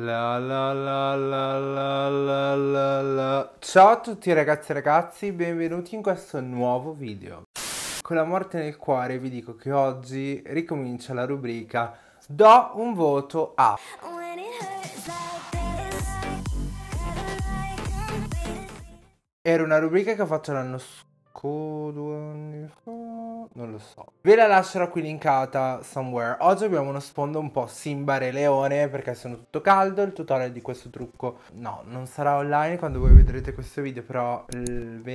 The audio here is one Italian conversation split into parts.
La, la, la, Ciao a tutti ragazzi e ragazzi, benvenuti in questo nuovo video. Con la morte nel cuore vi dico che oggi ricomincia la rubrica Do un voto a. Era una rubrica che ho fatto l'anno Ecco, due anni fa... Non lo so. Ve la lascerò qui linkata somewhere. Oggi abbiamo uno sfondo un po' Simbare Leone perché sono tutto caldo. Il tutorial di questo trucco, no, non sarà online quando voi vedrete questo video, però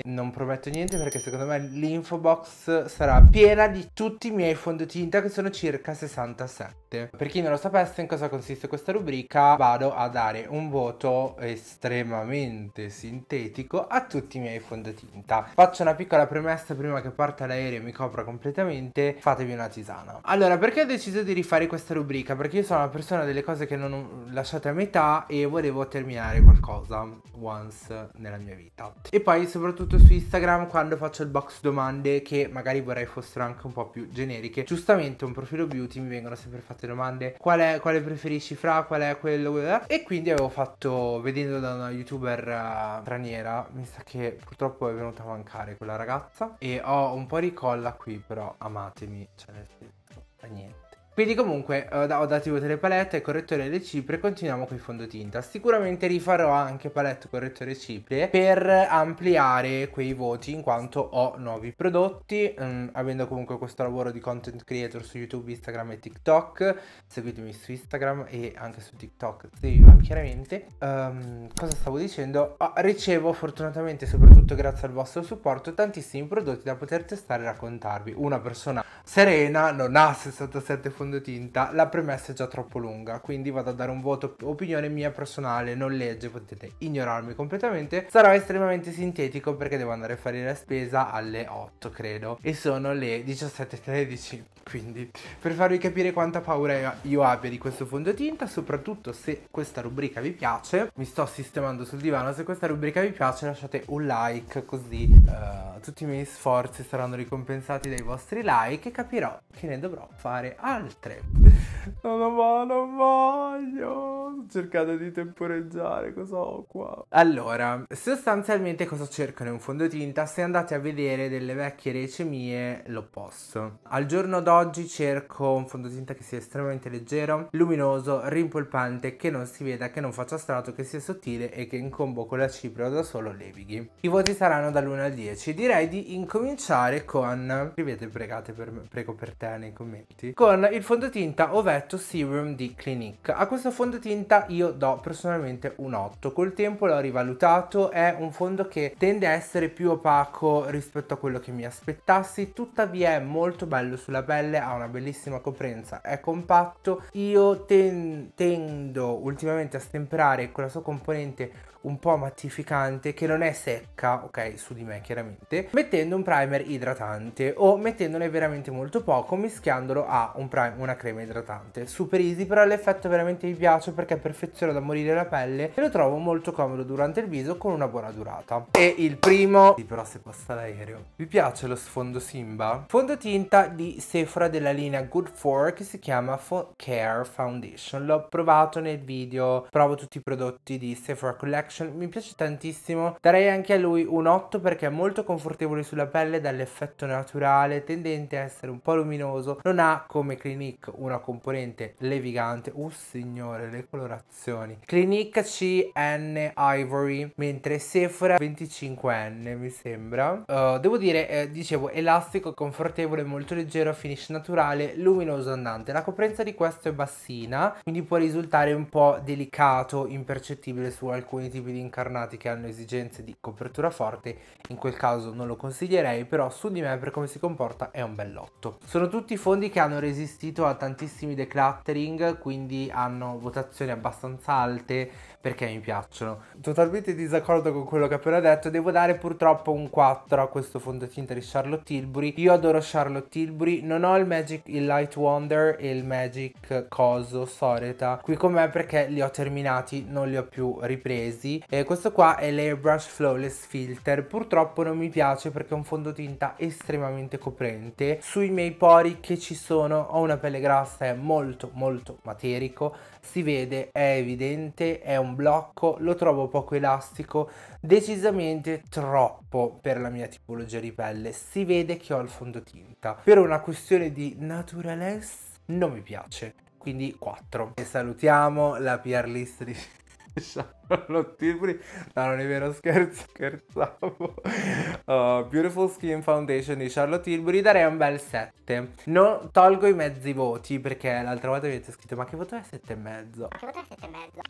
non prometto niente perché secondo me l'info box sarà piena di tutti i miei fondotinta che sono circa 67. Per chi non lo sapesse in cosa consiste questa rubrica, vado a dare un voto estremamente sintetico a tutti i miei fondotinta. Faccio una piccola piccola premessa prima che parta l'aereo e mi copra completamente, fatevi una tisana. Allora, perché ho deciso di rifare questa rubrica? Perché io sono una persona delle cose che non ho lasciate a metà e volevo terminare qualcosa once nella mia vita. E poi soprattutto su Instagram quando faccio il box domande che magari vorrei fossero anche un po' più generiche. Giustamente un profilo beauty mi vengono sempre fatte domande qual è, quale preferisci fra, qual è quello, quello. E quindi avevo fatto, vedendo da una youtuber eh, straniera, mi sa che purtroppo è venuta a mancare quella ragazza e ho un po' di colla qui però amatemi cioè nel senso niente quindi comunque eh, ho dato tutte le palette e correttore reciproco e continuiamo con i fondotinta. Sicuramente rifarò anche palette correttore e reciproche per ampliare quei voti in quanto ho nuovi prodotti, ehm, avendo comunque questo lavoro di content creator su YouTube, Instagram e TikTok. Seguitemi su Instagram e anche su TikTok se vi va chiaramente. Um, cosa stavo dicendo? Ah, ricevo fortunatamente, soprattutto grazie al vostro supporto, tantissimi prodotti da poter testare e raccontarvi. Una persona serena non ha 67 fondotinta fondotinta, la premessa è già troppo lunga, quindi vado a dare un voto opinione mia personale, non legge, potete ignorarmi completamente. Sarò estremamente sintetico perché devo andare a fare la spesa alle 8, credo, e sono le 17.13, quindi per farvi capire quanta paura io abbia di questo fondotinta, soprattutto se questa rubrica vi piace, mi sto sistemando sul divano, se questa rubrica vi piace lasciate un like così uh, tutti i miei sforzi saranno ricompensati dai vostri like e capirò che ne dovrò fare altri. 3. No, no, ma non voglio. Sto cercando di temporeggiare, cosa ho qua? Allora, sostanzialmente cosa cerco in un fondotinta? Se andate a vedere delle vecchie rece mie, l'opposto. Al giorno d'oggi cerco un fondotinta che sia estremamente leggero, luminoso, rimpolpante, che non si veda, che non faccia strato, che sia sottile e che in combo con la cipria da solo levighi. I voti saranno dall'1 al 10. Direi di incominciare con... Scrivete pregate per me, prego per te nei commenti. Con il il fondotinta Ovetto Serum di Clinique. A questo fondotinta io do personalmente un 8, col tempo l'ho rivalutato, è un fondo che tende a essere più opaco rispetto a quello che mi aspettassi, tuttavia è molto bello sulla pelle, ha una bellissima coprenza, è compatto, io ten tendo ultimamente a stemperare con la sua componente un po' mattificante che non è secca, ok, su di me chiaramente, mettendo un primer idratante o mettendone veramente molto poco mischiandolo a un una crema idratante. Super easy, però l'effetto veramente mi piace perché perfeziona da morire la pelle e lo trovo molto comodo durante il viso con una buona durata. E il primo, sì, però se passa l'aereo. Vi piace lo sfondo Simba? Fondotinta di Sephora della linea Good For che si chiama Fo Care Foundation. L'ho provato nel video, provo tutti i prodotti di Sephora Collection Action mi piace tantissimo. Darei anche a lui un 8 perché è molto confortevole sulla pelle dall'effetto naturale, tendente a essere un po' luminoso. Non ha come Clinique una componente levigante. oh signore, le colorazioni. Clinique CN Ivory, mentre Sephora 25N mi sembra. Uh, devo dire, eh, dicevo, elastico, confortevole, molto leggero, finish naturale, luminoso andante. La coprenza di questo è bassina, quindi può risultare un po' delicato, impercettibile su alcuni tipi tipi di incarnati che hanno esigenze di copertura forte, in quel caso non lo consiglierei, però su di me per come si comporta è un bellotto. Sono tutti fondi che hanno resistito a tantissimi decluttering, quindi hanno votazioni abbastanza alte perché mi piacciono. Totalmente disaccordo con quello che ho appena detto, devo dare purtroppo un 4 a questo fondotinta di Charlotte Tilbury. Io adoro Charlotte Tilbury, non ho il Magic il Light Wonder e il Magic Coso Soreta qui con me perché li ho terminati, non li ho più ripresi. E questo qua è l'Airbrush Flawless Filter, purtroppo non mi piace perché è un fondotinta estremamente coprente. Sui miei pori che ci sono ho una pelle grassa, è molto molto materico si vede, è evidente, è un blocco, lo trovo poco elastico, decisamente troppo per la mia tipologia di pelle, si vede che ho il fondotinta. Per una questione di naturalezza non mi piace, quindi 4. E salutiamo la PR list di... Charlotte esatto, Tilbury no non è vero scherzo scherzavo oh, Beautiful Skin Foundation di Charlotte Tilbury darei un bel 7 non tolgo i mezzi voti perché l'altra volta avete scritto ma che voto è 7 e mezzo ma che voto è 7 e mezzo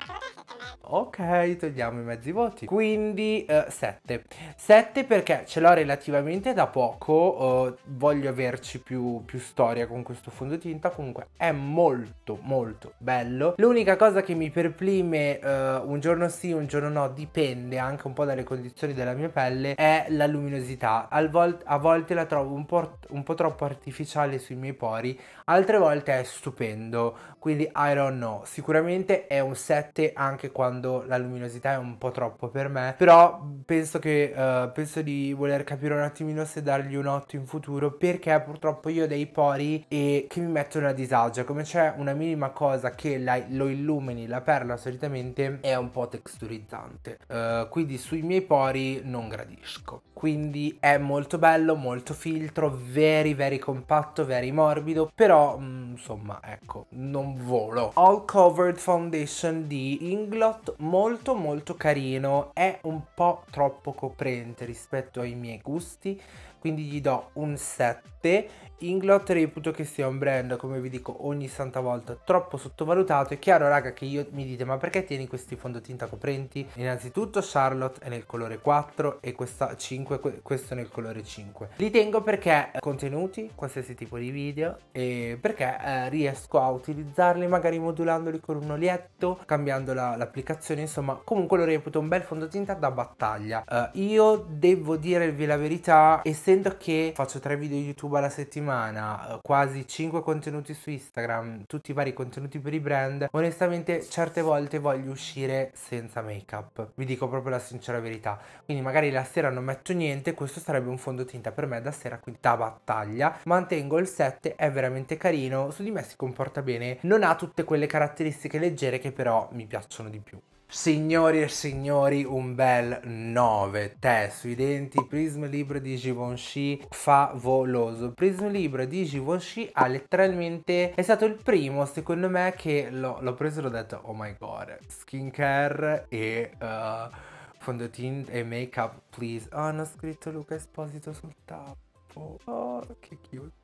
ok togliamo i mezzi voti quindi eh, 7 7 perché ce l'ho relativamente da poco eh, voglio averci più, più storia con questo fondotinta comunque è molto molto bello l'unica cosa che mi perplime eh, un giorno sì, un giorno no, dipende anche un po' dalle condizioni della mia pelle, è la luminosità. Vol- a volte la trovo un po', un po' troppo artificiale sui miei pori, altre volte è stupendo, quindi I don't know. Sicuramente è un 7 anche quando la luminosità è un po' troppo per me, però penso che uh, penso di voler capire un attimino se dargli un 8 in futuro perché purtroppo io ho dei pori e che mi mettono a disagio, come c'è una minima cosa che la- lo illumini la perla solitamente è un po' texturizzante uh, quindi sui miei pori non gradisco quindi è molto bello molto filtro veri veri compatto veri morbido però mh, mm, insomma ecco non volo all covered foundation di Inglot molto molto carino è un po' troppo coprente rispetto ai miei gusti quindi gli do un 7 Inglot reputo che sia un brand, come vi dico ogni santa volta, troppo sottovalutato. È chiaro, raga, che io mi dite, ma perché tieni questi fondotinta coprenti? Innanzitutto Charlotte è nel colore 4 e questa 5, questo nel colore 5. Li tengo perché eh, contenuti, qualsiasi tipo di video, e perché eh, riesco a utilizzarli magari modulandoli con un olietto, cambiando l'applicazione, la, insomma, comunque lo reputo un bel fondotinta da battaglia. Eh, io devo dirvi la verità, essendo che faccio tre video YouTube alla settimana, settimana, eh, quasi 5 contenuti su Instagram, tutti i vari contenuti per i brand, onestamente certe volte voglio uscire senza make up. Vi dico proprio la sincera verità. Quindi magari la sera non metto niente, questo sarebbe un fondotinta per me da sera, quindi da battaglia. Mantengo il 7, è veramente carino, su di me si comporta bene, non ha tutte quelle caratteristiche leggere che però mi piacciono di più. Signori e signori, un bel 9. Test sui denti, Prism Libre di Givenchy, favoloso. Prism Libre di Givenchy ha letteralmente... è stato il primo, secondo me, che l'ho preso e l'ho detto, oh my god, skincare e... Uh, eh, fondotinta e make up, please. oh, hanno scritto Luca Esposito sul tappo. Oh, che cute.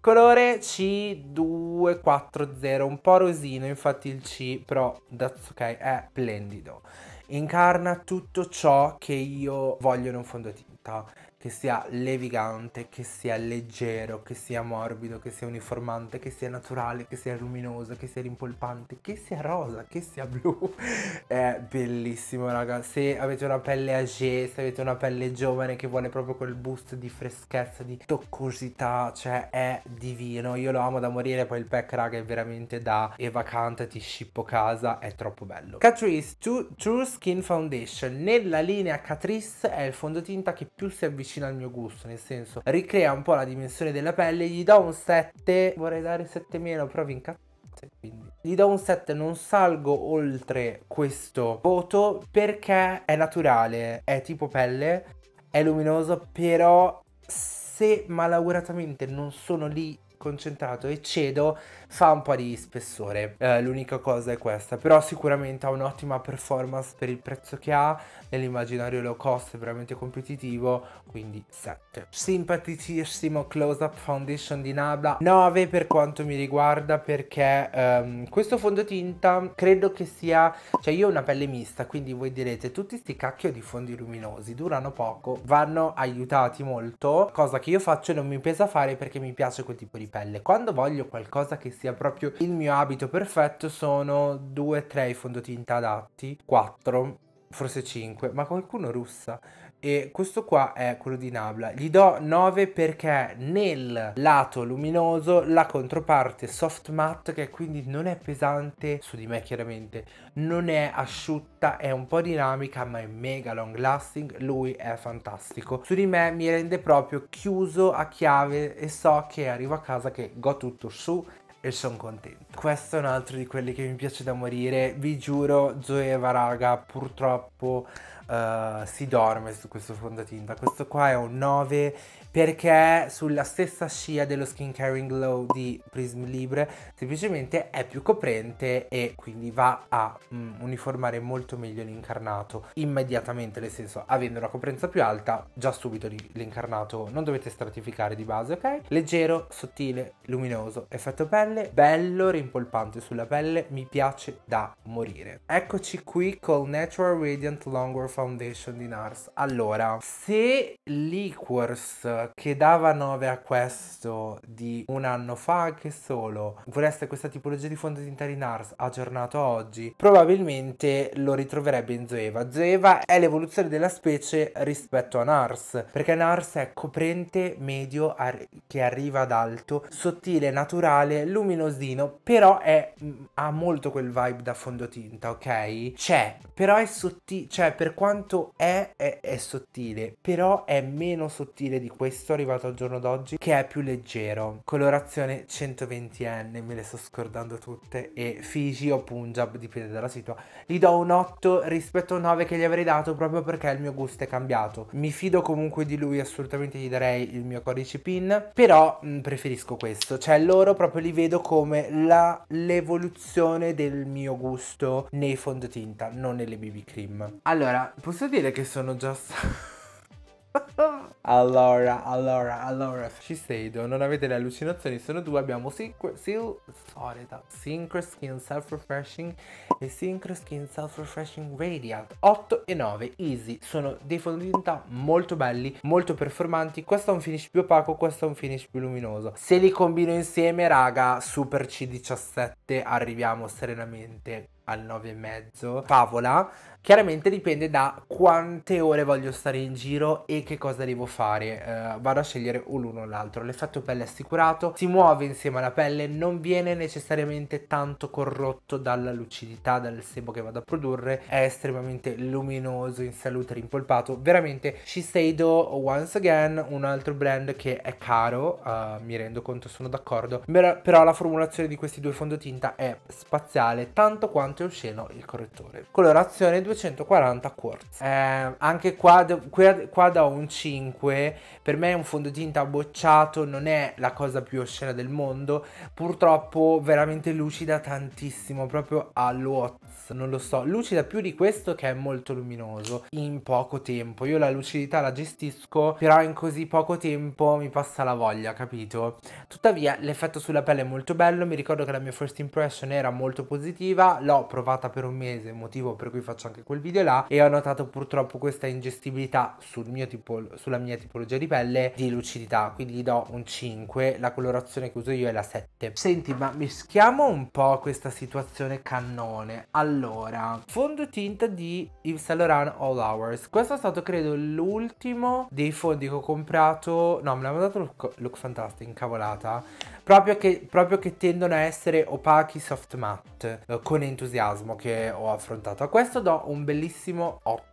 Colore C240, un po' rosino, infatti il C, però that's ok, è splendido. Incarna tutto ciò che io voglio in un fondotinta che sia levigante, che sia leggero, che sia morbido, che sia uniformante, che sia naturale, che sia luminoso, che sia rimpolpante, che sia rosa, che sia blu. È bellissimo, raga. Se avete una pelle age, se avete una pelle giovane che vuole proprio quel boost di freschezza, di toccosità, cioè è divino. Io lo amo da morire, poi il pack, raga, è veramente da e ti scippo casa, è troppo bello. Catrice True Skin Foundation. Nella linea Catrice è il fondotinta che più si avvicina vicina al mio gusto, nel senso ricrea un po' la dimensione della pelle, gli do un 7, vorrei dare 7 meno, però vi incazzate quindi gli do un 7 non salgo oltre questo voto perché è naturale è tipo pelle è luminoso però se malauguratamente non sono lì concentrato e cedo fa un po' di spessore. Eh, l'unica cosa è questa, però sicuramente ha un'ottima performance per il prezzo che ha, nell'immaginario low cost è veramente competitivo, quindi 7. Simpaticissimo Close Up Foundation di Nabla, 9 per quanto mi riguarda perché ehm, questo fondotinta credo che sia, cioè io ho una pelle mista, quindi voi direte tutti sti cacchio di fondi luminosi, durano poco, vanno aiutati molto, cosa che io faccio e non mi pesa fare perché mi piace quel tipo di di pelle. Quando voglio qualcosa che sia proprio il mio abito perfetto sono 2-3 i fondotinta adatti, 4, forse 5, ma qualcuno russa e questo qua è quello di Nabla. Gli do 9 perché nel lato luminoso la controparte soft matte che quindi non è pesante su di me chiaramente, non è asciutta, è un po' dinamica ma è mega long lasting, lui è fantastico. Su di me mi rende proprio chiuso a chiave e so che arrivo a casa che go tutto su e sono contento. Questo è un altro di quelli che mi piace da morire, vi giuro Zoeva raga purtroppo eh, si dorme su questo fondotinta. Questo qua è un 9 perché è sulla stessa scia dello Skin Caring Glow di Prism Libre semplicemente è più coprente e quindi va a mm, uniformare molto meglio l'incarnato immediatamente, nel senso avendo una coprenza più alta già subito l'incarnato non dovete stratificare di base, ok? Leggero, sottile, luminoso, effetto pelle, bello, rimpolpante sulla pelle, mi piace da morire. Eccoci qui col Natural Radiant Longwear Foundation di NARS. Allora, se Liquors che dava 9 a questo di un anno fa che solo vorreste questa tipologia di fondotinta di NARS aggiornato oggi, probabilmente lo ritroverebbe in Zoeva. Zoeva è l'evoluzione della specie rispetto a NARS, perché NARS è coprente medio ar- che arriva ad alto, sottile, naturale, luminosino, però è, mm, ha molto quel vibe da fondotinta, ok? C'è, però è sottile, cioè per quanto è, è, è sottile, però è meno sottile di questo questo arrivato al giorno d'oggi che è più leggero. Colorazione 120N, me le sto scordando tutte, e Fiji o Punjab, dipende dalla situazione Gli do un 8 rispetto a un 9 che gli avrei dato proprio perché il mio gusto è cambiato. Mi fido comunque di lui, assolutamente gli darei il mio codice PIN, però mh, mm, preferisco questo. Cioè loro proprio li vedo come l'evoluzione del mio gusto nei fondotinta, non nelle BB cream. Allora, posso dire che sono già stato... Allora, allora, allora. ci Shiseido, non avete le allucinazioni, sono due. Abbiamo Secret Seal, solita, Synchro Skin Self Refreshing e Synchro Skin Self Refreshing Radiant. 8 e 9, easy. Sono dei fondita molto belli, molto performanti. Questo ha un finish più opaco, questo ha un finish più luminoso. Se li combino insieme, raga, super C17, arriviamo serenamente al mezzo favola Chiaramente dipende da quante ore voglio stare in giro e che cosa devo fare. Uh, vado a scegliere l'uno o l'altro. L'effetto pelle assicurato, si muove insieme alla pelle, non viene necessariamente tanto corrotto dalla lucidità, dal sebo che vado a produrre. È estremamente luminoso, in salute, rimpolpato. Veramente, Shiseido once again, un altro brand che è caro, uh, mi rendo conto, sono d'accordo. Però la formulazione di questi due fondotinta è spaziale, tanto quanto quanto è osceno il correttore. Colorazione 240 quartz. Eh, anche qua, qua, qua da un 5, per me un fondotinta bocciato, non è la cosa più oscena del mondo, purtroppo veramente lucida tantissimo, proprio all'otto basta, non lo so. Lucida più di questo che è molto luminoso in poco tempo. Io la lucidità la gestisco, però in così poco tempo mi passa la voglia, capito? Tuttavia l'effetto sulla pelle è molto bello, mi ricordo che la mia first impression era molto positiva, l'ho provata per un mese, motivo per cui faccio anche quel video là, e ho notato purtroppo questa ingestibilità sul mio tipo, sulla mia tipologia di pelle di lucidità, quindi gli do un 5, la colorazione che uso io è la 7. Senti, ma mischiamo un po' questa situazione cannone. Allora, allora, fondotinta di Yves Saint Laurent All Hours. Questo è stato credo l'ultimo dei fondi che ho comprato. No, me l'hanno dato look, look Fantastic, incavolata. Proprio che, proprio che tendono a essere opachi soft matte. Eh, con entusiasmo che ho affrontato. A questo do un bellissimo 8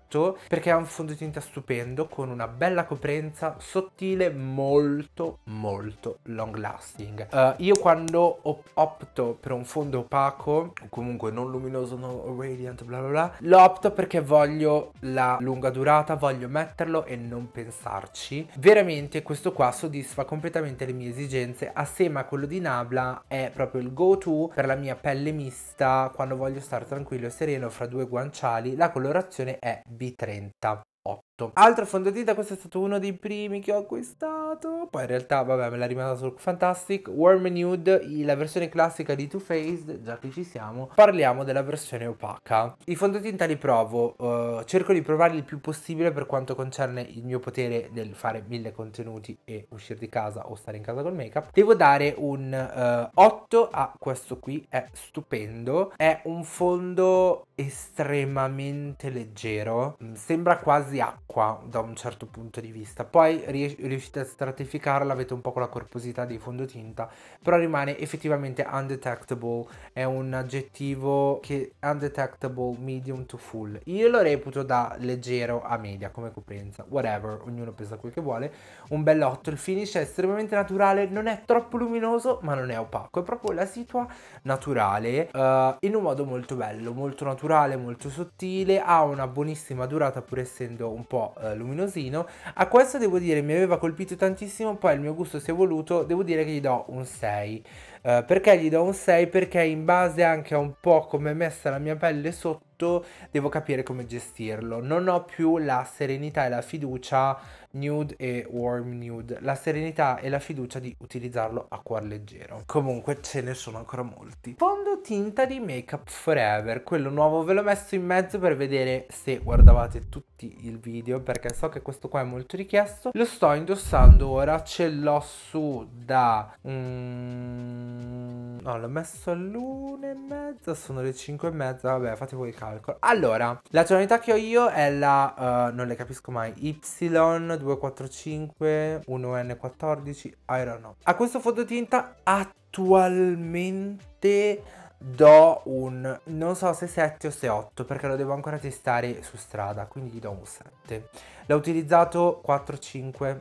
perché ha un fondotinta stupendo con una bella coprenza sottile molto molto long lasting uh, io quando op opto per un fondo opaco comunque non luminoso non radiant bla bla bla lo opto perché voglio la lunga durata voglio metterlo e non pensarci veramente questo qua soddisfa completamente le mie esigenze assieme a quello di Nabla è proprio il go to per la mia pelle mista quando voglio stare tranquillo e sereno fra due guanciali la colorazione è B30. Oh. Altro fondotinta, questo è stato uno dei primi che ho acquistato. Poi in realtà, vabbè, me l'ha rimasta sul Fantastic. Warm Nude, la versione classica di Too Faced, già che ci siamo, parliamo della versione opaca. I fondotinta li provo, uh, cerco di provarli il più possibile per quanto concerne il mio potere nel fare mille contenuti e uscire di casa o stare in casa col make-up. Devo dare un uh, eh, 8 a questo qui, è stupendo. È un fondo estremamente leggero, mm, sembra quasi acqua qua da un certo punto di vista. Poi riuscite a stratificarla, avete un po' quella corposità dei fondotinta, però rimane effettivamente undetectable, è un aggettivo che undetectable medium to full. Io lo reputo da leggero a media come coprenza, whatever, ognuno pensa quel che vuole. Un bell'otto, il finish è estremamente naturale, non è troppo luminoso, ma non è opaco, è proprio la situa naturale uh, in un modo molto bello, molto naturale, molto sottile, ha una buonissima durata pur essendo un po' po' eh, luminosino. A questo devo dire mi aveva colpito tantissimo, poi il mio gusto si è voluto, devo dire che gli do un 6. Eh, perché gli do un 6? Perché in base anche a un po' come è messa la mia pelle sotto, tutto, devo capire come gestirlo. Non ho più la serenità e la fiducia nude e warm nude, la serenità e la fiducia di utilizzarlo a cuor leggero. Comunque ce ne sono ancora molti. Fondotinta di Make Up Forever, quello nuovo ve l'ho messo in mezzo per vedere se guardavate tutti il video perché so che questo qua è molto richiesto. Lo sto indossando ora, ce l'ho su da... Mm, no, l'ho messo all'una e mezza, sono le cinque e mezza, vabbè fate voi il caso calcolo. Allora, la tonalità che ho io è la, uh, non le capisco mai, Y245 1N14, I don't know. A questo fototinta attualmente do un non so se 7 o se 8 perché lo devo ancora testare su strada quindi gli do un 7 l'ho utilizzato 4-5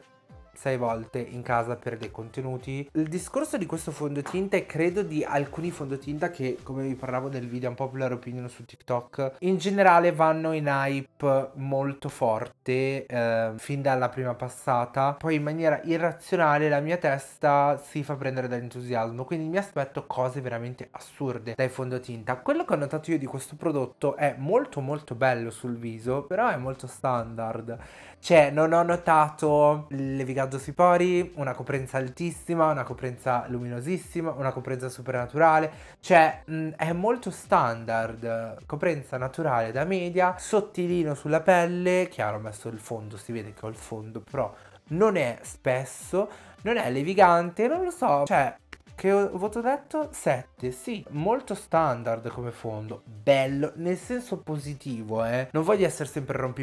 sei volte in casa per dei contenuti. Il discorso di questo fondotinta e credo di alcuni fondotinta che, come vi parlavo nel video un popular opinion su TikTok, in generale vanno in hype molto forte eh, fin dalla prima passata. Poi in maniera irrazionale la mia testa si fa prendere dall'entusiasmo, quindi mi aspetto cose veramente assurde dai fondotinta. Quello che ho notato io di questo prodotto è molto molto bello sul viso, però è molto standard. Cioè, non ho notato il levigaggio sui pori, una coprenza altissima, una coprenza luminosissima, una coprenza supernaturale. Cioè, mh, mm, è molto standard. Coprenza naturale da media, sottilino sulla pelle. Chiaro, ho messo il fondo, si vede che ho il fondo, però non è spesso, non è levigante, non lo so. Cioè, che voto detto 7 sì molto standard come fondo bello nel senso positivo eh non voglio essere sempre rompi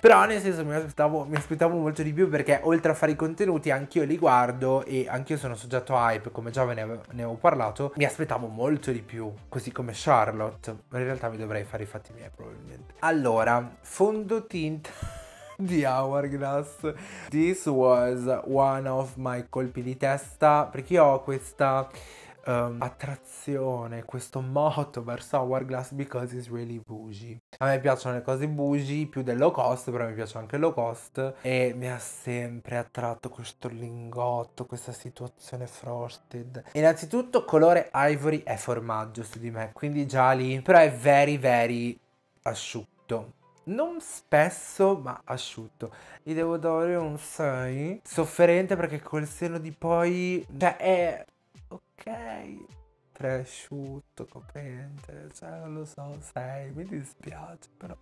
però nel senso mi aspettavo, mi aspettavo molto di più perché oltre a fare i contenuti anch'io li guardo e anch'io sono soggetto a hype come già ve ne avevo, ne avevo parlato. Mi aspettavo molto di più, così come Charlotte. Ma In realtà mi dovrei fare i fatti miei probabilmente. Allora, fondotinta... di Hourglass. This was one of my colpi di testa perché io ho questa um, attrazione, questo moto verso Hourglass because it's really bougie. A me piacciono le cose bougie più del low cost, però mi piace anche il low cost e mi ha sempre attratto questo lingotto, questa situazione frosted. Innanzitutto colore ivory è formaggio su di me, quindi già lì, però è very very asciutto non spesso ma asciutto gli devo dare un 6 sofferente perché col seno di poi cioè è ok prosciutto coprente cioè non lo so sei, mi dispiace però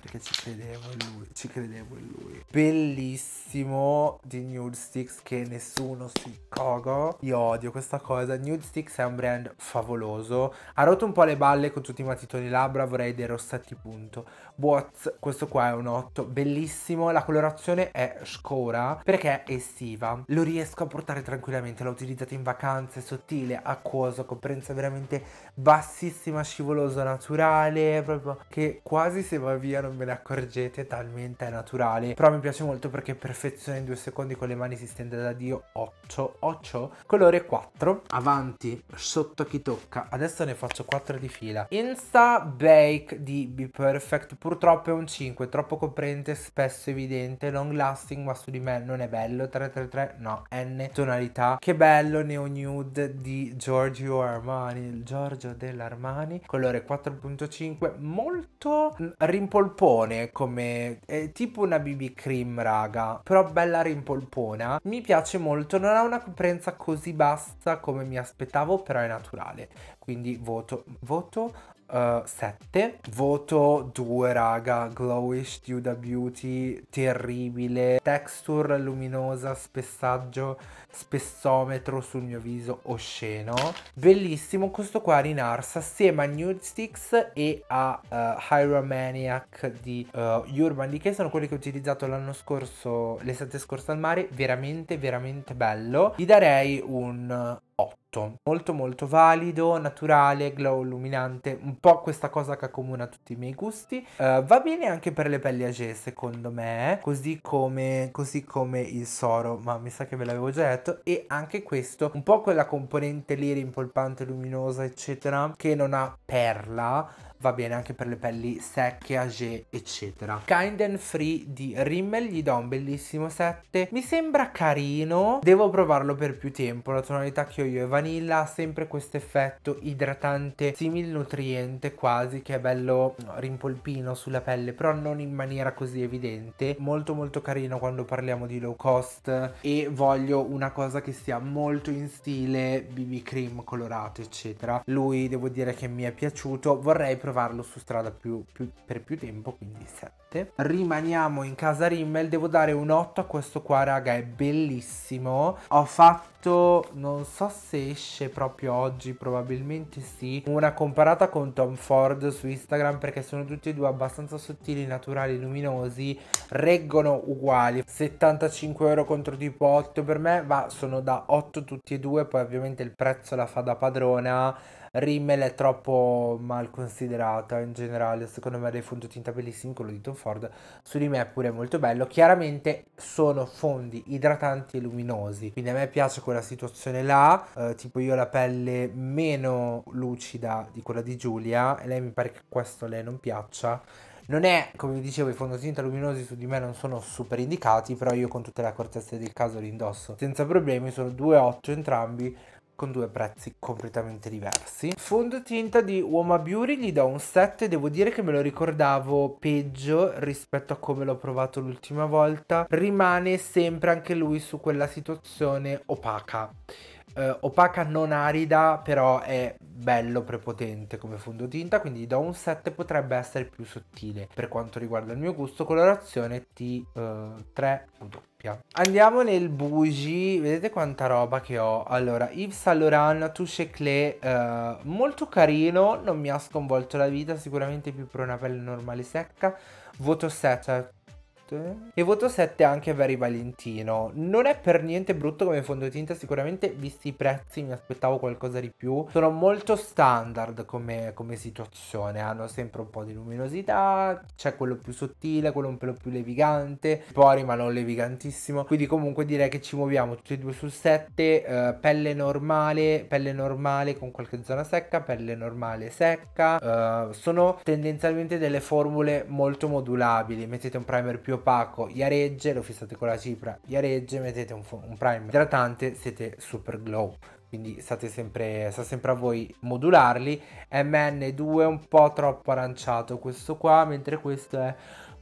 perché ci credevo in lui, ci credevo in lui. Bellissimo di Nude Sticks che nessuno si cogo. Io odio questa cosa. Nude Sticks è un brand favoloso. Ha rotto un po' le balle con tutti i matitoni labbra, vorrei dei rossetti punto. Bots, questo qua è un 8, bellissimo. La colorazione è scura perché è estiva. Lo riesco a portare tranquillamente, l'ho utilizzato in vacanze, sottile, acquoso, coprenza veramente bassissima, scivoloso, naturale, proprio che quasi se voi via non ve ne accorgete talmente è naturale però mi piace molto perché perfezione in due secondi con le mani si stende da dio occio occio colore 4 avanti sotto chi tocca adesso ne faccio 4 di fila insta bake di be perfect purtroppo è un 5 troppo coprente spesso evidente long lasting ma su di me non è bello 333 no n tonalità che bello neo nude di Giorgio Armani il Giorgio dell'Armani colore 4.5 molto rimpolpone come eh, tipo una BB cream raga però bella rimpolpona mi piace molto non ha una coprenza così bassa come mi aspettavo però è naturale quindi voto voto uh, 7. Voto 2, raga. Glowish, Duda Beauty, terribile. Texture luminosa, spessaggio, spessometro sul mio viso, osceno. Bellissimo, questo qua rinarsa assieme a Nude Sticks e a uh, Hyromaniac di uh, Urban Decay. Sono quelli che ho utilizzato l'anno scorso, l'estate scorsa al mare. Veramente, veramente bello. Gli darei un 8. Molto molto valido, naturale, glow illuminante, un po' questa cosa che accomuna tutti i miei gusti. Uh, va bene anche per le pelli age secondo me, così come, così come il Soro, ma mi sa che ve l'avevo già detto. E anche questo, un po' quella componente lì rimpolpante, luminosa, eccetera, che non ha perla va bene anche per le pelli secche, age eccetera. Kind and Free di Rimmel gli do un bellissimo 7. Mi sembra carino, devo provarlo per più tempo. La tonalità che ho io è vanilla, ha sempre questo effetto idratante, simil nutriente quasi, che è bello rimpolpino sulla pelle, però non in maniera così evidente. Molto molto carino quando parliamo di low cost e voglio una cosa che sia molto in stile BB cream colorato eccetera. Lui devo dire che mi è piaciuto, vorrei provare provarlo su strada più, più, per più tempo, quindi 7. Rimaniamo in casa Rimmel, devo dare un 8 a questo qua, raga, è bellissimo. Ho fatto, non so se esce proprio oggi, probabilmente sì, una comparata con Tom Ford su Instagram perché sono tutti e due abbastanza sottili, naturali, luminosi, reggono uguali. 75 euro contro tipo 8 per me, ma sono da 8 tutti e due, poi ovviamente il prezzo la fa da padrona Rimmel è troppo mal considerata in generale, secondo me ha dei fondotinta bellissimi, quello di Tom Ford, su di me è pure molto bello. Chiaramente sono fondi idratanti e luminosi, quindi a me piace quella situazione là, eh, tipo io ho la pelle meno lucida di quella di Giulia e lei mi pare che questo a lei non piaccia. Non è, come vi dicevo, i fondotinta luminosi su di me non sono super indicati, però io con tutte le accortezze del caso li indosso senza problemi, sono 2,8 entrambi con due prezzi completamente diversi. Fondotinta di Uoma Beauty gli do un 7, devo dire che me lo ricordavo peggio rispetto a come l'ho provato l'ultima volta. Rimane sempre anche lui su quella situazione opaca eh, opaca non arida, però è bello prepotente come fondotinta, quindi da un 7 potrebbe essere più sottile. Per quanto riguarda il mio gusto, colorazione T3 eh, doppia. Andiamo nel bougie, vedete quanta roba che ho. Allora, Yves Saint Laurent Touche Clé, eh, molto carino, non mi ha sconvolto la vita, sicuramente più per una pelle normale secca. Voto 7, 7. E voto 7 anche a Very Valentino. Non è per niente brutto come fondotinta, sicuramente visti i prezzi mi aspettavo qualcosa di più. Sono molto standard come, come situazione, hanno sempre un po' di luminosità, c'è quello più sottile, quello un pelo più levigante, pori ma non levigantissimo. Quindi comunque direi che ci muoviamo tutti e due sul 7, eh, pelle normale, pelle normale con qualche zona secca, pelle normale secca. Eh, sono tendenzialmente delle formule molto modulabili, mettete un primer più opaco Iaregge, lo fissate con la cipra Iaregge, mettete un, un primer idratante, siete super glow quindi state sempre, sta sempre a voi modularli. MN2 un po' troppo aranciato questo qua, mentre questo è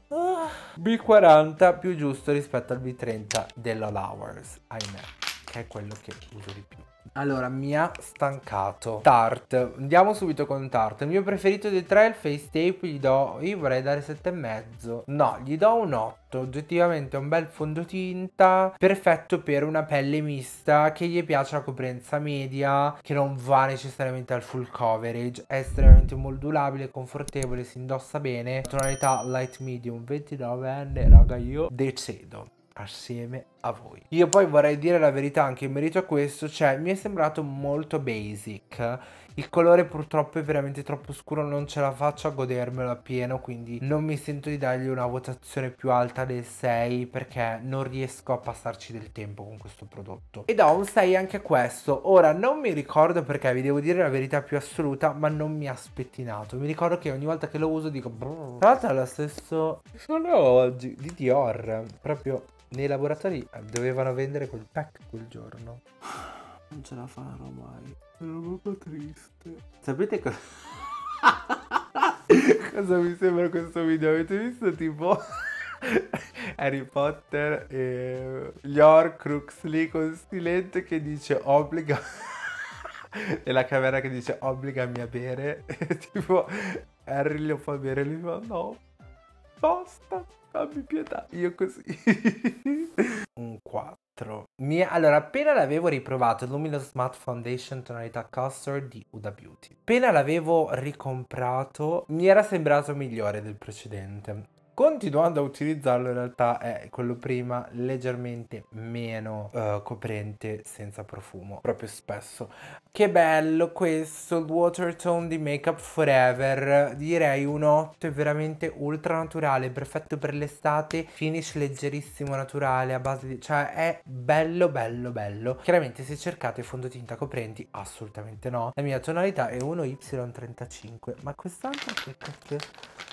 ah, B40 più giusto rispetto al B30 della Lowers, ahimè, che è quello che uso di più. Allora, mi ha stancato. Tart. Andiamo subito con Tart. Il mio preferito dei tre è il face tape. Gli do... Io vorrei dare 7,5. No, gli do un 8. Oggettivamente è un bel fondotinta. Perfetto per una pelle mista che gli piace la coprenza media. Che non va necessariamente al full coverage. È estremamente moldulabile, confortevole, si indossa bene. Tonalità light medium. 29enne, raga, io decedo assieme a voi. Io poi vorrei dire la verità anche in merito a questo, cioè mi è sembrato molto basic. Il colore purtroppo è veramente troppo scuro, non ce la faccio a godermelo appieno, quindi non mi sento di dargli una votazione più alta del 6 perché non riesco a passarci del tempo con questo prodotto. E do un 6 anche a questo. Ora non mi ricordo perché vi devo dire la verità più assoluta, ma non mi ha spettinato. Mi ricordo che ogni volta che lo uso dico Tra l'altro è lo stesso solo di Dior, proprio nei laboratori eh, dovevano vendere quel pack quel giorno. Non ce la farò mai. Sono proprio triste. Sapete cosa... cosa mi sembra questo video? Avete visto tipo... Harry Potter e gli Yor lì con Silente che dice obbliga e la camera che dice obbligami a bere e tipo Harry lo fa bere e lui fa no basta abbi pietà. Io così. un 4. Mi... Allora, appena l'avevo riprovato, Luminous Matte Foundation tonalità Custard di Uda Beauty. Appena l'avevo ricomprato, mi era sembrato migliore del precedente continuando a utilizzarlo in realtà è quello prima leggermente meno uh, coprente senza profumo proprio spesso che bello questo il water tone di make up forever direi un 8 è veramente ultra naturale perfetto per l'estate finish leggerissimo naturale a base di cioè è bello bello bello chiaramente se cercate fondotinta coprenti assolutamente no la mia tonalità è 1y35 ma quest'altro che cacchio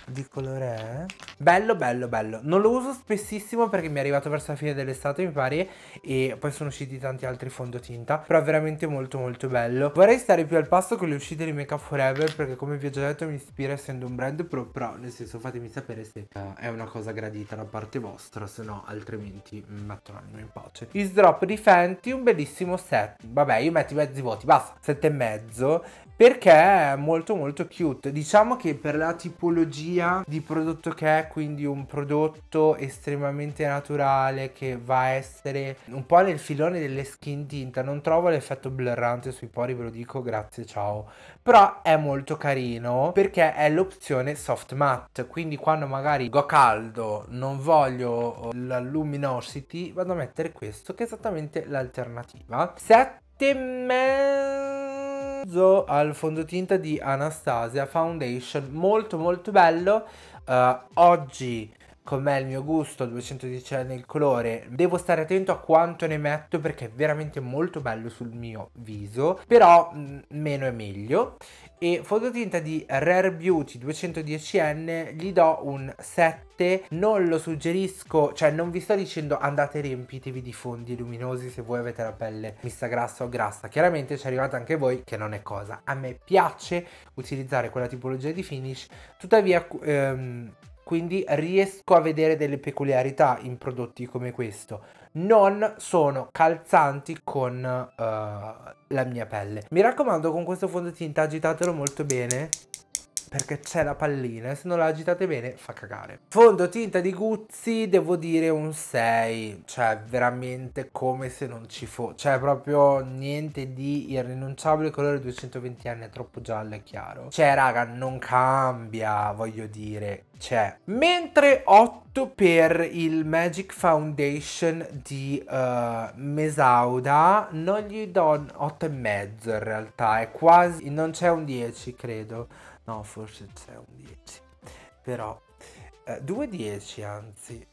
di colore è? Bello, bello, bello. Non lo uso spessissimo perché mi è arrivato verso la fine dell'estate, mi pare, e poi sono usciti tanti altri fondotinta, però è veramente molto molto bello. Vorrei stare più al passo con le uscite di Make Up Forever perché come vi ho già detto mi ispira essendo un brand, però, però nel senso fatemi sapere se uh, è una cosa gradita da parte vostra, se no altrimenti mm, metto l'anima in pace. Is drop di Fenty, un bellissimo set. Vabbè, io metto i mezzi vuoti, basta, sette e mezzo perché è molto molto cute. Diciamo che per la tipologia di prodotto che è, quindi un prodotto estremamente naturale che va a essere un po' nel filone delle skin tinta, non trovo l'effetto blurrante sui pori, ve lo dico, grazie, ciao. Però è molto carino perché è l'opzione soft matte, quindi quando magari go caldo, non voglio la luminosity, vado a mettere questo che è esattamente l'alternativa. 7 e mezzo uso al fondotinta di Anastasia Foundation molto molto bello uh, oggi com'è il mio gusto, 210 anni il colore. Devo stare attento a quanto ne metto perché è veramente molto bello sul mio viso, però mm, meno è meglio. E fototinta di Rare Beauty 210N gli do un 7, non lo suggerisco, cioè non vi sto dicendo andate riempitevi di fondi luminosi se voi avete la pelle mista grassa o grassa, chiaramente ci arrivate anche voi che non è cosa. A me piace utilizzare quella tipologia di finish, tuttavia ehm, quindi riesco a vedere delle peculiarità in prodotti come questo non sono calzanti con uh, la mia pelle mi raccomando con questo fondotinta agitatelo molto bene perché c'è la pallina e se non la agitate bene fa cagare. Fondotinta di Guzzi devo dire un 6, cioè veramente come se non ci fosse, cioè proprio niente di irrinunciabile, colore 220 anni è troppo giallo e chiaro. Cioè raga non cambia, voglio dire, c'è. Cioè. Mentre 8 per il Magic Foundation di uh, Mesauda, non gli do 8,5 in realtà, è quasi, non c'è un 10 credo no forse c'è un 10 però eh, 2 10 anzi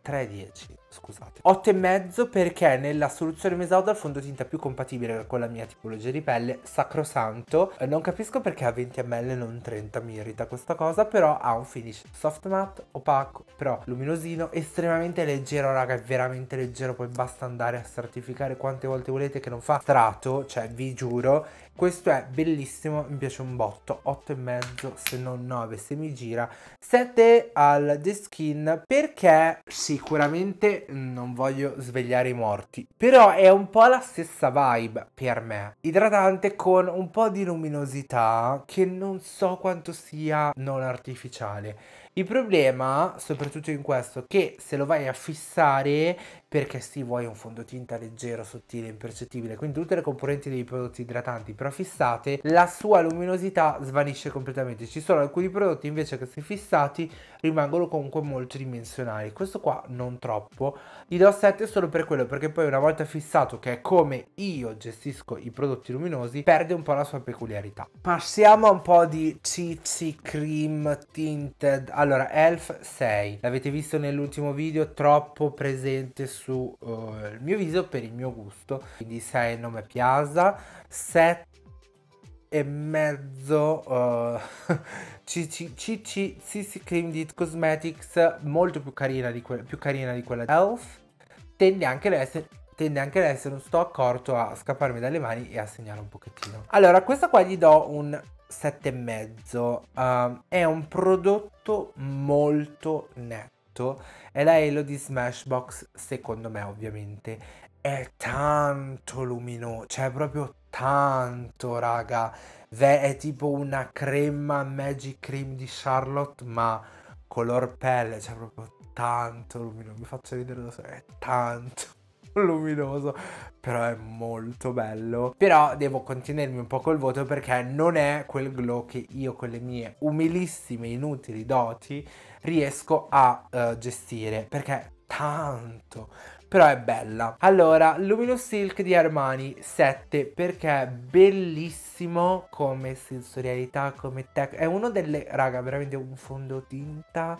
3 10 scusate 8,5 perché nella soluzione Mesauda il fondotinta più compatibile con la mia tipologia di pelle sacrosanto eh, non capisco perché a 20 ml non 30 mi irrita questa cosa però ha un finish soft matte opaco però luminosino estremamente leggero raga è veramente leggero poi basta andare a stratificare quante volte volete che non fa strato cioè vi giuro questo è bellissimo, mi piace un botto, 8,5 se non 9 se mi gira, 7 al The Skin perché sicuramente non voglio svegliare i morti, però è un po' la stessa vibe per me, idratante con un po' di luminosità che non so quanto sia non artificiale il problema, soprattutto in questo, è che se lo vai a fissare, perché sì, vuoi un fondotinta leggero, sottile, impercettibile, quindi tutte le componenti dei prodotti idratanti però fissate, la sua luminosità svanisce completamente. Ci sono alcuni prodotti invece che se fissati rimangono comunque molto dimensionali. Questo qua non troppo. Gli do 7 solo per quello, perché poi una volta fissato, che è come io gestisco i prodotti luminosi, perde un po' la sua peculiarità. Passiamo a un po' di CC cream tinted. Allora, allora, Elf 6, l'avete visto nell'ultimo video, troppo presente sul eh, uh, mio viso per il mio gusto, quindi 6 non mi piace, 7 e mezzo CC, eh, CC, Cream Deep Cosmetics molto più carina di, que più carina di quella di Elf tende anche ad essere tende anche ad essere un sto accorto a scapparmi dalle mani e a segnare un pochettino allora questa qua gli do un 7,5 uh, ehm, è un prodotto molto netto e la Halo di Smashbox secondo me ovviamente è tanto luminoso cioè proprio tanto raga è tipo una crema magic cream di Charlotte ma color pelle cioè proprio tanto luminoso mi faccio ridere da solo è tanto luminoso però è molto bello. Però devo contenermi un po' col voto perché non è quel glow che io con le mie umilissime, inutili doti riesco a uh, gestire perché tanto però è bella. Allora, Luminous Silk di Armani 7 perché è bellissimo come sensorialità, come tech. È uno delle, raga, veramente un fondotinta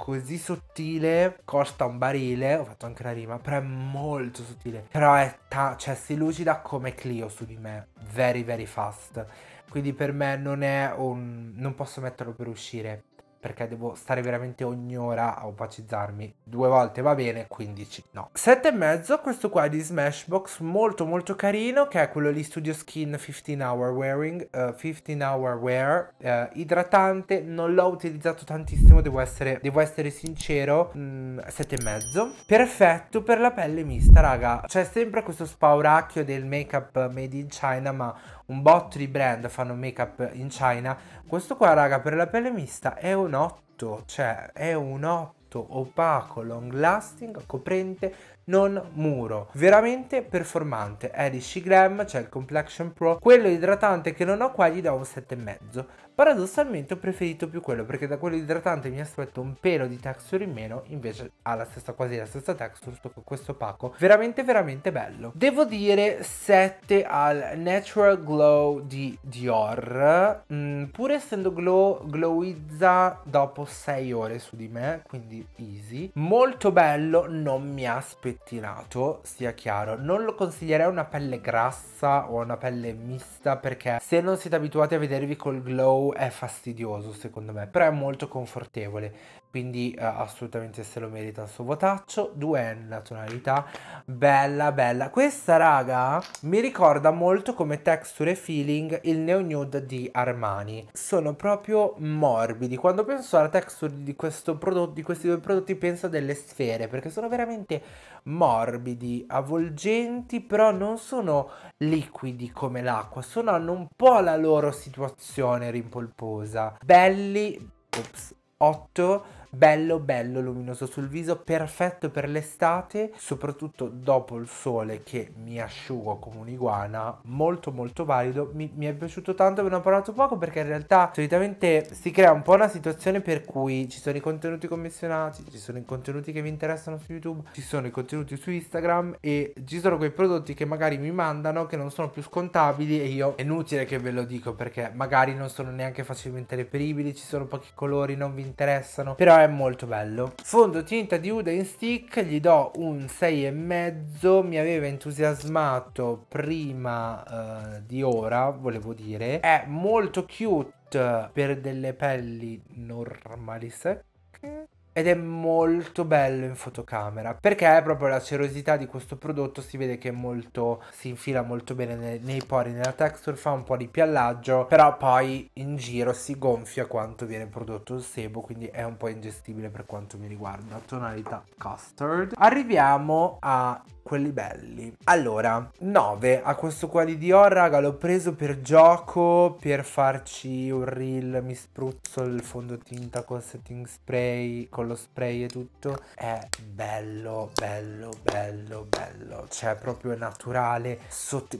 così sottile, costa un barile, ho fatto anche la rima, però è molto sottile, però è ta- cioè si lucida come Clio su di me, very very fast. Quindi per me non è un... non posso metterlo per uscire perché devo stare veramente ogni ora a opacizzarmi. Due volte va bene, 15 no. 7,5 questo qua di Smashbox, molto molto carino, che è quello di Studio Skin 15 Hour Wearing, uh, eh, 15 Hour Wear, uh, idratante, non l'ho utilizzato tantissimo, devo essere, devo essere sincero, mm, 7,5. Perfetto per la pelle mista, raga. C'è sempre questo spauracchio del make-up made in China, ma un botto di brand fanno make up in China. Questo qua, raga, per la pelle mista è un 8, cioè è un 8 opaco, long lasting, coprente, non muro. Veramente performante. È di Shiglam, c'è cioè il Complexion Pro. Quello idratante che non ho qua gli do un 7,5. Paradossalmente ho preferito più quello perché da quello idratante mi aspetto un pelo di texture in meno, invece ha la stessa, quasi la stessa texture sto con questo pacco. Veramente veramente bello. Devo dire 7 al Natural Glow di Dior, mm, pur essendo glow, glowizza dopo 6 ore su di me, quindi easy. Molto bello, non mi ha spettinato, sia chiaro. Non lo consiglierei a una pelle grassa o a una pelle mista perché se non siete abituati a vedervi col glow è fastidioso secondo me, però è molto confortevole quindi eh, assolutamente se lo merita il suo votaccio. N la tonalità, bella bella. Questa raga mi ricorda molto come texture e feeling il Neo Nude di Armani. Sono proprio morbidi. Quando penso alla texture di, prodotto, di questi due prodotti penso a delle sfere, perché sono veramente morbidi, avvolgenti, però non sono liquidi come l'acqua, sono hanno un po' la loro situazione rimpolposa. Belli, ops, 8 bello bello luminoso sul viso, perfetto per l'estate, soprattutto dopo il sole che mi asciugo come un'iguana, molto molto valido, mi, mi è piaciuto tanto, ve ne ho parlato poco perché in realtà solitamente si crea un po' una situazione per cui ci sono i contenuti commissionati, ci sono i contenuti che vi interessano su YouTube, ci sono i contenuti su Instagram e ci sono quei prodotti che magari mi mandano che non sono più scontabili e io è inutile che ve lo dico perché magari non sono neanche facilmente reperibili, ci sono pochi colori, non vi interessano, però è molto bello. Fondotinta di Uda in stick, gli do un 6,5, mi aveva entusiasmato prima eh, di ora, volevo dire. È molto cute eh, per delle pelli normali secche ed è molto bello in fotocamera perché proprio la cerosità di questo prodotto si vede che è molto si infila molto bene nei, nei pori nella texture fa un po' di piallaggio però poi in giro si gonfia quanto viene prodotto il sebo quindi è un po' ingestibile per quanto mi riguarda tonalità custard arriviamo a quelli belli. Allora, 9. A questo qua di Dior, raga, l'ho preso per gioco, per farci un reel, mi spruzzo il fondotinta col setting spray, con lo spray e tutto. È bello, bello, bello, bello. Cioè, proprio naturale,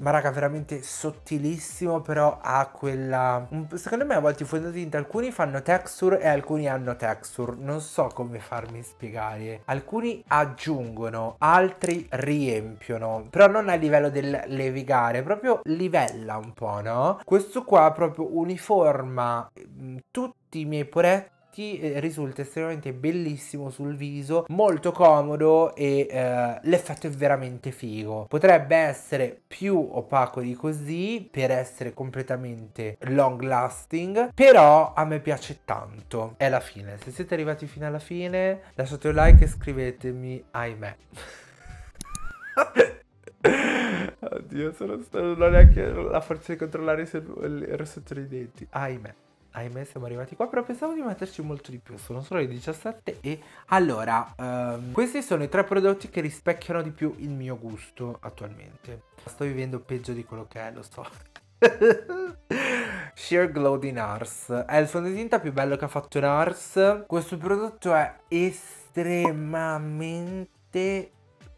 ma raga, veramente sottilissimo, però ha quella... Secondo me a volte i fondotinta alcuni fanno texture e alcuni hanno texture. Non so come farmi spiegare. Alcuni aggiungono, altri ri riempiono, però non a livello del levigare, proprio livella un po', no? Questo qua proprio uniforma mm, tutti i miei poretti risulta estremamente bellissimo sul viso, molto comodo e eh, l'effetto è veramente figo. Potrebbe essere più opaco di così per essere completamente long lasting, però a me piace tanto. È la fine. Se siete arrivati fino alla fine, lasciate un like e scrivetemi ahimè. Oddio, sono stato, non ho neanche la forza di controllare se il rossetto dei denti. Ahimè. Ahimè, siamo arrivati qua, però pensavo di metterci molto di più. Sono solo le 17 e... Allora, um, questi sono i tre prodotti che rispecchiano di più il mio gusto attualmente. Sto vivendo peggio di quello che è, lo so. Sheer Glow di NARS. È il fondotinta più bello che ha fatto NARS. Questo prodotto è estremamente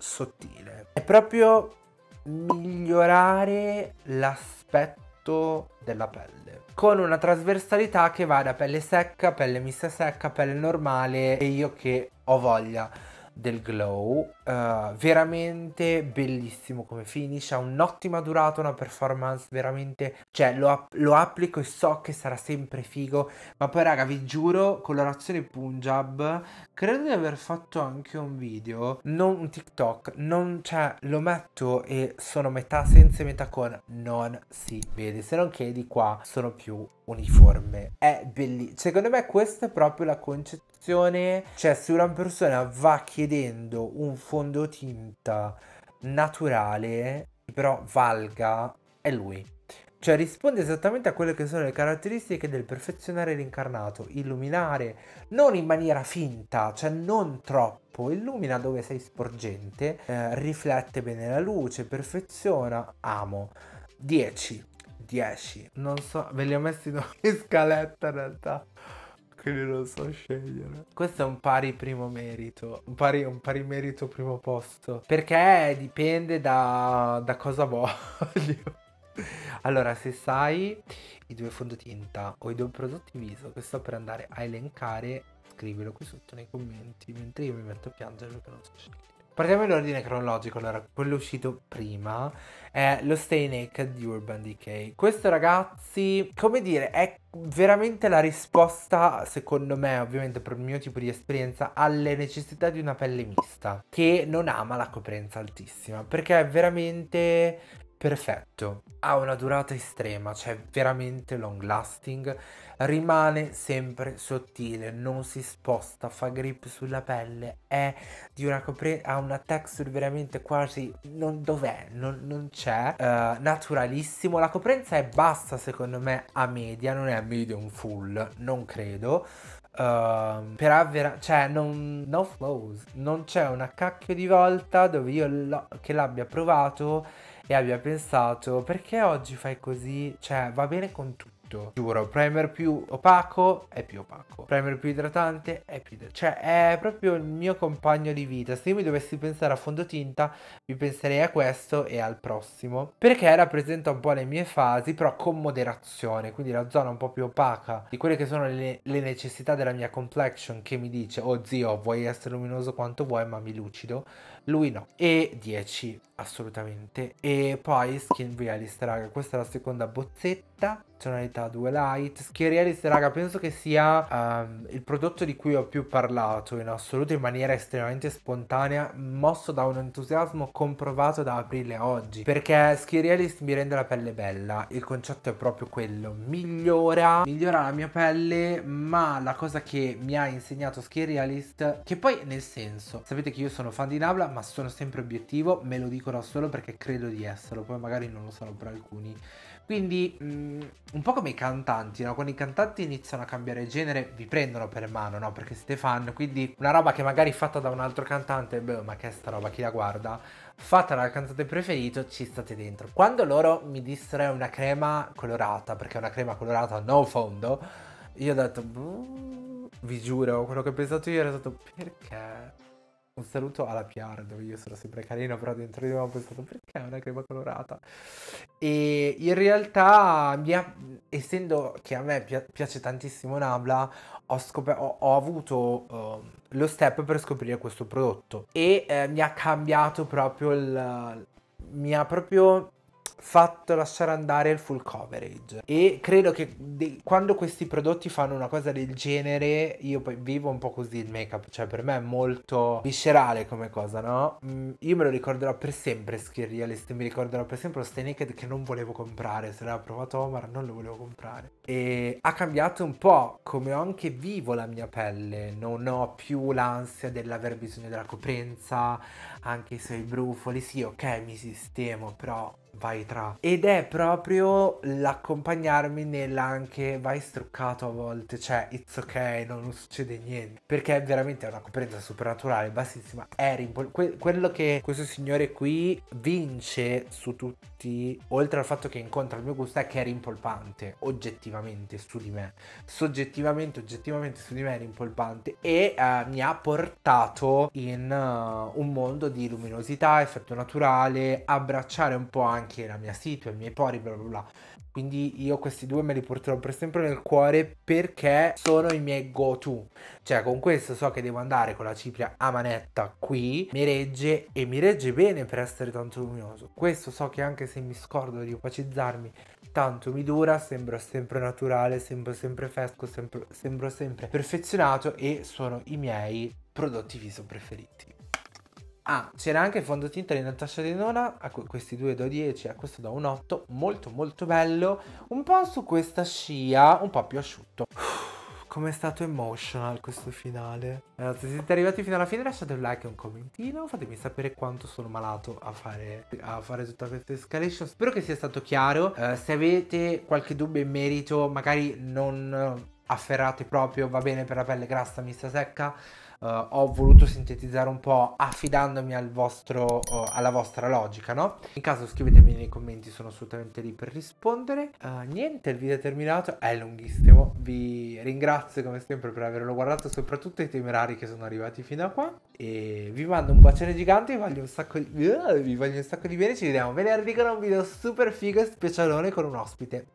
sottile. È proprio migliorare l'aspetto della pelle con una trasversalità che va da pelle secca, pelle mista secca, pelle normale e io che ho voglia del glow eh, veramente bellissimo come finish, ha un'ottima durata, una performance veramente, cioè lo, lo, applico e so che sarà sempre figo, ma poi raga vi giuro, colorazione Punjab, credo di aver fatto anche un video, non un TikTok, non, cioè lo metto e sono metà senza e metà con, non si vede, se non che di qua sono più uniforme, è bellissimo, secondo me questa è proprio la concezione, cioè se una persona va chiedendo un fondotinta naturale che però valga è lui. Cioè risponde esattamente a quelle che sono le caratteristiche del perfezionare l'incarnato, illuminare non in maniera finta, cioè non troppo, illumina dove sei sporgente, eh, riflette bene la luce, perfeziona, amo. 10, 10, non so, ve li ho messi in scaletta in realtà quindi non so scegliere. Questo è un pari primo merito, un pari, un pari merito primo posto, perché dipende da, da cosa voglio. Allora, se sai i due fondotinta o i due prodotti viso che sto per andare a elencare, scrivilo qui sotto nei commenti, mentre io mi metto a piangere perché non so scegliere. Partiamo in ordine cronologico, allora, quello uscito prima è lo Stay Naked di Urban Decay. Questo ragazzi, come dire, è veramente la risposta, secondo me, ovviamente per il mio tipo di esperienza, alle necessità di una pelle mista, che non ama la coprenza altissima, perché è veramente perfetto, ha una durata estrema, cioè veramente long lasting, rimane sempre sottile, non si sposta, fa grip sulla pelle, è di una copre- ha una texture veramente quasi non dov'è, non, non c'è, uh, naturalissimo, la coprenza è bassa secondo me a media, non è a medium full, non credo, Uh, ehm, per avere cioè, non, no flows, non c'è una cacchio di volta dove io che l'abbia provato e abbia pensato perché oggi fai così, cioè va bene con tutto. Giuro, primer più opaco è più opaco. Primer più idratante è più idratante. Cioè, è proprio il mio compagno di vita. Se io mi dovessi pensare a fondotinta, mi penserei a questo e al prossimo. Perché rappresenta un po' le mie fasi, però con moderazione. Quindi la zona un po' più opaca di quelle che sono le, le necessità della mia complexion che mi dice, oh zio, vuoi essere luminoso quanto vuoi, ma mi lucido lui no. E 10, assolutamente. E poi skin realist, raga, questa è la seconda bozzetta, tonalità 2 light. Skin realist, raga, penso che sia um, il prodotto di cui ho più parlato in assoluto in maniera estremamente spontanea, mosso da un entusiasmo comprovato da aprile oggi, perché skin realist mi rende la pelle bella, il concetto è proprio quello, migliora, migliora la mia pelle, ma la cosa che mi ha insegnato skin realist, che poi nel senso, sapete che io sono fan di Nabla, ma sono sempre obiettivo, me lo dicono solo perché credo di esserlo, poi magari non lo sarò per alcuni. Quindi mh, mm, un po' come i cantanti, no? Quando i cantanti iniziano a cambiare genere vi prendono per mano, no? Perché siete fan, quindi una roba che magari è fatta da un altro cantante, beh, ma che è sta roba, chi la guarda? Fatta dal cantante preferito, ci state dentro. Quando loro mi dissero una crema colorata, perché è una crema colorata no fondo, io ho detto vi giuro, quello che ho pensato io era stato perché? Un saluto alla PR, dove io sono sempre carino, però dentro di me ho pensato perché è una crema colorata. E in realtà, mia, essendo che a me piace tantissimo Nabla, ho, ho, ho avuto uh, lo step per scoprire questo prodotto e eh, mi ha cambiato proprio il... mi ha proprio fatto lasciare andare il full coverage e credo che de- quando questi prodotti fanno una cosa del genere io poi vivo un po' così il make up cioè per me è molto viscerale come cosa no? Mm, io me lo ricorderò per sempre Skin Realist mi ricorderò per sempre lo Stay Naked che non volevo comprare se l'aveva provato Omar non lo volevo comprare e ha cambiato un po' come ho anche vivo la mia pelle non ho più l'ansia dell'aver bisogno della coprenza anche se i brufoli sì ok mi sistemo però vai tra. Ed è proprio l'accompagnarmi nella anche vai struccato a volte, cioè it's ok, non, succede niente. Perché è veramente è una comprenza supernaturale bassissima. È que- quello che questo signore qui vince su tutti, oltre al fatto che incontra il mio gusto, è che è rimpolpante, oggettivamente su di me. Soggettivamente, oggettivamente su di me è rimpolpante e uh, mi ha portato in uh, un mondo di luminosità, effetto naturale, abbracciare un po' anche anche la mia situa, i miei pori, bla bla bla. Quindi io questi due me li porterò per sempre nel cuore perché sono i miei go to. Cioè con questo so che devo andare con la cipria a manetta qui, mi regge e mi regge bene per essere tanto luminoso. Questo so che anche se mi scordo di opacizzarmi tanto mi dura, sembro sempre naturale, sembro sempre fresco, sembro sempre perfezionato e sono i miei prodotti viso preferiti. Ah, c'era anche il fondotinta di Natasha Denona, a questi due do 10, a questo do un 8, molto molto bello, un po' su questa scia, un po' più asciutto. Com'è stato emotional questo finale. Ragazzi, se siete arrivati fino alla fine lasciate un like e un commentino, fatemi sapere quanto sono malato a fare, a fare tutta questa escalation. Spero che sia stato chiaro, uh, se avete qualche dubbio in merito magari non afferrate proprio, va bene per la pelle grassa, mista secca, uh, ho voluto sintetizzare un po' affidandomi al vostro, uh, alla vostra logica, no? In caso scrivetemi nei commenti, sono assolutamente lì per rispondere. Uh, niente, il video è terminato, è lunghissimo, vi ringrazio come sempre per averlo guardato, soprattutto i temerari che sono arrivati fino a qua. E vi mando un bacione gigante, vi voglio un sacco di, vi voglio un sacco di bene, ci vediamo venerdì con un video super figo e specialone con un ospite.